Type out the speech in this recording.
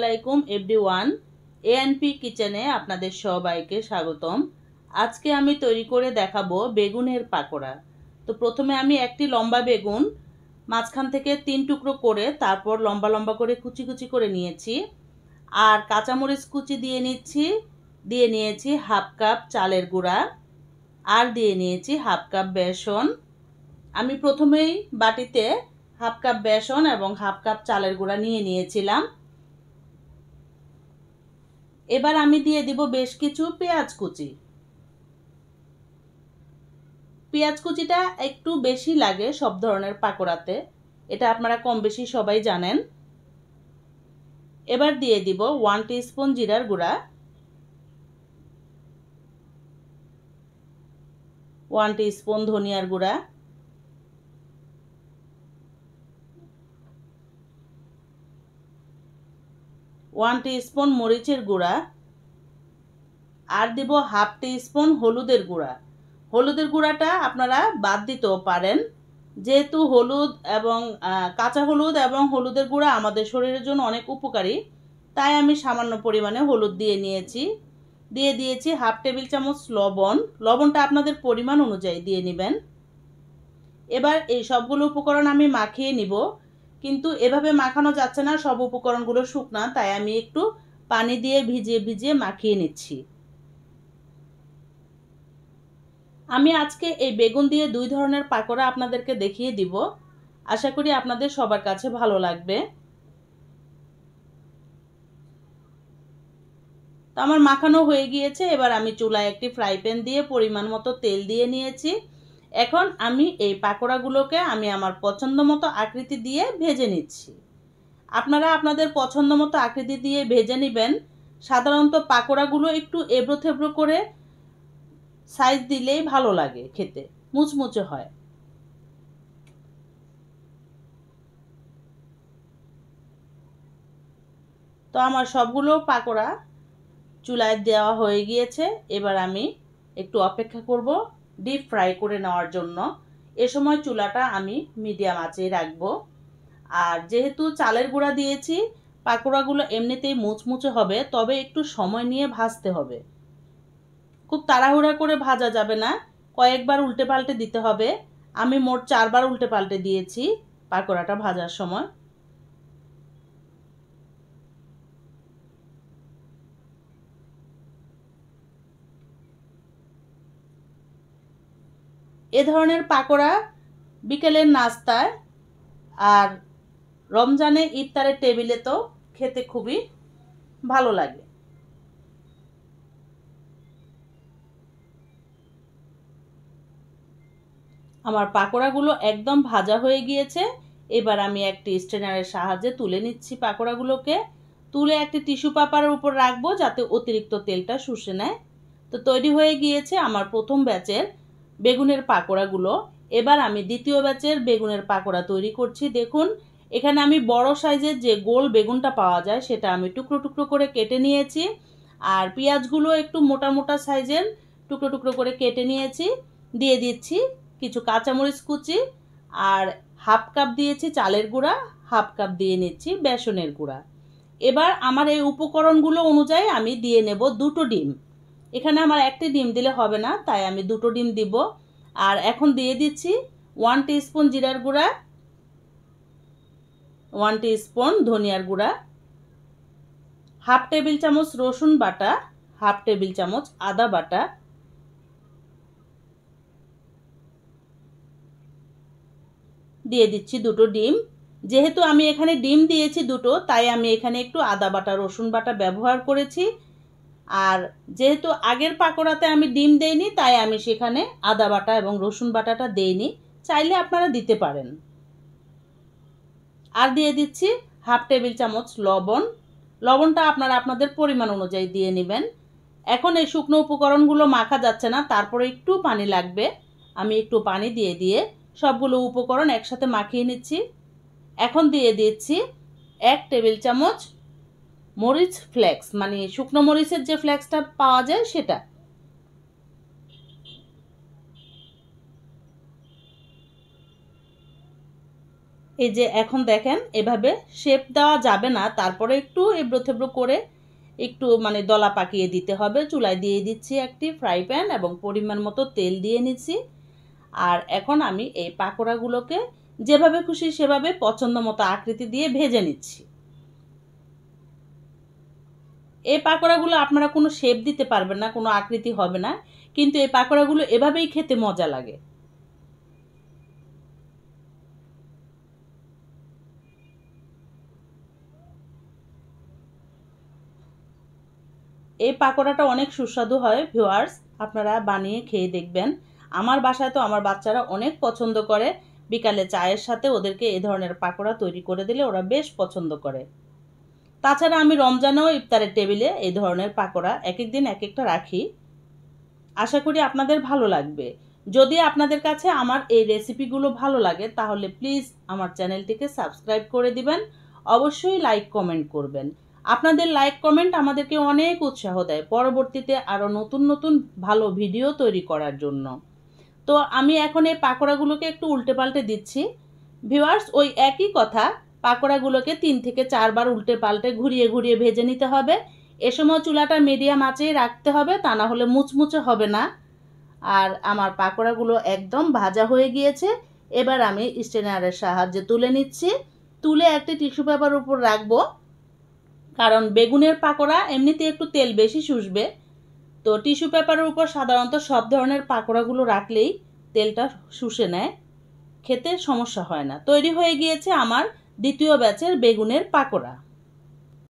আলাইকুম FD one ANP কিচেনে আপনাদের সবাইকে স্বাগতম আজকে আমি তৈরি করে দেখাবো বেগুনের পাকোড়া তো প্রথমে আমি একটি লম্বা বেগুন মাঝখান থেকে তিন টুকরো করে তারপর লম্বা লম্বা করে কুচি কুচি করে নিয়েছি আর কাঁচামরিচ কুচি দিয়ে নিচ্ছি দিয়ে নিয়েছি হাফ কাপ চালের গুঁড়া আর দিয়ে নিয়েছি হাফ কাপ বেসন আমি প্রথমেই বাটিতে হাফ কাপ বেসন এবং হাফ কাপ চালের গুঁড়া নিয়ে নিয়েছিলাম এবার আমি দিয়ে দিব বেশ কিছু পেঁয়াজ কুচি পেঁয়াজ কুচিটা একটু বেশি লাগে সব ধরনের পাকোড়াতে এটা আপনারা কম বেশি সবাই জানেন এবার দিয়ে দিব ওয়ান স্পুন জিরার গুঁড়া ওয়ান স্পুন ধনিয়ার গুঁড়া ওয়ান স্পুন মরিচের গুঁড়া আর দিব হাফ স্পুন হলুদের গুঁড়া হলুদের গুঁড়াটা আপনারা বাদ দিতেও পারেন যেহেতু হলুদ এবং কাঁচা হলুদ এবং হলুদের গুঁড়া আমাদের শরীরের জন্য অনেক উপকারী তাই আমি সামান্য পরিমাণে হলুদ দিয়ে নিয়েছি দিয়ে দিয়েছি হাফ টেবিল চামচ লবণ লবণটা আপনাদের পরিমাণ অনুযায়ী দিয়ে নেবেন এবার এই সবগুলো উপকরণ আমি মাখিয়ে নিব কিন্তু এভাবে মাখানো যাচ্ছে না সব উপকরণগুলো শুকনা তাই আমি একটু পানি দিয়ে ভিজিয়ে ভিজিয়ে মাখিয়ে নিচ্ছি আমি আজকে এই বেগুন দিয়ে দুই ধরনের পাকোড়া আপনাদেরকে দেখিয়ে দিব আশা করি আপনাদের সবার কাছে ভালো লাগবে তো আমার মাখানো হয়ে গিয়েছে এবার আমি চুলায় একটি ফ্রাই প্যান দিয়ে পরিমাণ মতো তেল দিয়ে নিয়েছি এখন আমি এই পাকোড়াগুলোকে আমি আমার পছন্দ মতো আকৃতি দিয়ে ভেজে নিচ্ছি আপনারা আপনাদের পছন্দ মতো আকৃতি দিয়ে ভেজে নেবেন সাধারণত পাকোড়াগুলো একটু এবড়ো থেবড়ো করে সাইজ দিলেই ভালো লাগে খেতে মুচমুচে হয় তো আমার সবগুলো পাকোড়া চুলায় দেওয়া হয়ে গিয়েছে এবার আমি একটু অপেক্ষা করব ডিপ ফ্রাই করে নেওয়ার জন্য এ সময় চুলাটা আমি মিডিয়াম আঁচে রাখবো আর যেহেতু চালের গুঁড়া দিয়েছি পাকোড়াগুলো এমনিতেই মুচমুচে হবে তবে একটু সময় নিয়ে ভাজতে হবে খুব তাড়াহুড়া করে ভাজা যাবে না কয়েকবার উল্টে পাল্টে দিতে হবে আমি মোট চারবার উল্টে পাল্টে দিয়েছি পাকোড়াটা ভাজার সময় এ ধরনের পাকোড়া বিকেলের নাস্তায় আর রমজানে ইফতারের টেবিলে তো খেতে খুবই ভালো লাগে আমার পাকোড়াগুলো একদম ভাজা হয়ে গিয়েছে এবার আমি একটি স্ট্রেনারের সাহায্যে তুলে নিচ্ছি পাকোড়াগুলোকে তুলে একটি টিস্যু পাপারের উপর রাখবো যাতে অতিরিক্ত তেলটা শুষে নেয় তো তৈরি হয়ে গিয়েছে আমার প্রথম ব্যাচের বেগুনের পাকোড়াগুলো এবার আমি দ্বিতীয় ব্যাচের বেগুনের পাকোড়া তৈরি করছি দেখুন এখানে আমি বড় সাইজের যে গোল বেগুনটা পাওয়া যায় সেটা আমি টুকরো টুকরো করে কেটে নিয়েছি আর পেঁয়াজগুলো একটু মোটা মোটা সাইজের টুকরো টুকরো করে কেটে নিয়েছি দিয়ে দিচ্ছি কিছু কাঁচামরিচ কুচি আর হাফ কাপ দিয়েছি চালের গুঁড়া হাফ কাপ দিয়ে নিচ্ছি বেসনের গুঁড়া এবার আমার এই উপকরণগুলো অনুযায়ী আমি দিয়ে নেব দুটো ডিম এখানে আমার একটি ডিম দিলে হবে না তাই আমি দুটো ডিম দিব আর এখন দিয়ে দিচ্ছি ওয়ান স্পুন জিরার গুঁড়া ওয়ান স্পুন ধনিয়ার গুঁড়া হাফ টেবিল চামচ রসুন বাটা হাফ টেবিল চামচ আদা বাটা দিয়ে দিচ্ছি দুটো ডিম যেহেতু আমি এখানে ডিম দিয়েছি দুটো তাই আমি এখানে একটু আদা বাটা রসুন বাটা ব্যবহার করেছি আর যেহেতু আগের পাকোড়াতে আমি ডিম দেইনি তাই আমি সেখানে আদা বাটা এবং রসুন বাটাটা দেইনি চাইলে আপনারা দিতে পারেন আর দিয়ে দিচ্ছি হাফ টেবিল চামচ লবণ লবণটা আপনারা আপনাদের পরিমাণ অনুযায়ী দিয়ে নেবেন এখন এই শুকনো উপকরণগুলো মাখা যাচ্ছে না তারপরে একটু পানি লাগবে আমি একটু পানি দিয়ে দিয়ে সবগুলো উপকরণ একসাথে মাখিয়ে নিচ্ছি এখন দিয়ে দিচ্ছি এক টেবিল চামচ মরিচ ফ্লেক্স মানে শুকনো মরিচের যে ফ্লেক্সটা পাওয়া যায় সেটা এই যে এখন দেখেন এভাবে শেপ দেওয়া যাবে না তারপরে একটু এবড়ো থেবড়ো করে একটু মানে দলা পাকিয়ে দিতে হবে চুলায় দিয়ে দিচ্ছি একটি ফ্রাই প্যান এবং পরিমাণ মতো তেল দিয়ে নিচ্ছি আর এখন আমি এই পাকোড়াগুলোকে যেভাবে খুশি সেভাবে পছন্দ মতো আকৃতি দিয়ে ভেজে নিচ্ছি এই পাকোড়াগুলো আপনারা কোনো শেপ দিতে পারবেন না কোনো আকৃতি হবে না কিন্তু এই পাকোড়াগুলো এভাবেই খেতে মজা লাগে এই পাকোড়াটা অনেক সুস্বাদু হয় ভিওয়ার্স আপনারা বানিয়ে খেয়ে দেখবেন আমার বাসায় তো আমার বাচ্চারা অনেক পছন্দ করে বিকালে চায়ের সাথে ওদেরকে এ ধরনের পাকোড়া তৈরি করে দিলে ওরা বেশ পছন্দ করে তাছাড়া আমি রমজানেও ইফতারের টেবিলে এই ধরনের পাকোড়া এক একদিন এক একটা রাখি আশা করি আপনাদের ভালো লাগবে যদি আপনাদের কাছে আমার এই রেসিপিগুলো ভালো লাগে তাহলে প্লিজ আমার চ্যানেলটিকে সাবস্ক্রাইব করে দিবেন অবশ্যই লাইক কমেন্ট করবেন আপনাদের লাইক কমেন্ট আমাদেরকে অনেক উৎসাহ দেয় পরবর্তীতে আরও নতুন নতুন ভালো ভিডিও তৈরি করার জন্য তো আমি এখন এই পাকোড়াগুলোকে একটু উল্টে পাল্টে দিচ্ছি ভিউয়ার্স ওই একই কথা পাকোড়াগুলোকে তিন থেকে চারবার উল্টে পাল্টে ঘুরিয়ে ঘুরিয়ে ভেজে নিতে হবে এ সময় চুলাটা মিডিয়াম আঁচেই রাখতে হবে তা না হলে মুচমুচে হবে না আর আমার পাকোড়াগুলো একদম ভাজা হয়ে গিয়েছে এবার আমি স্টেনারের সাহায্যে তুলে নিচ্ছি তুলে একটি টিস্যু পেপার উপর রাখবো কারণ বেগুনের পাকোড়া এমনিতে একটু তেল বেশি শুষবে তো টিস্যু পেপারের উপর সাধারণত সব ধরনের পাকোড়াগুলো রাখলেই তেলটা শুষে নেয় খেতে সমস্যা হয় না তৈরি হয়ে গিয়েছে আমার দ্বিতীয় ব্যাচের বেগুনের পাকোড়া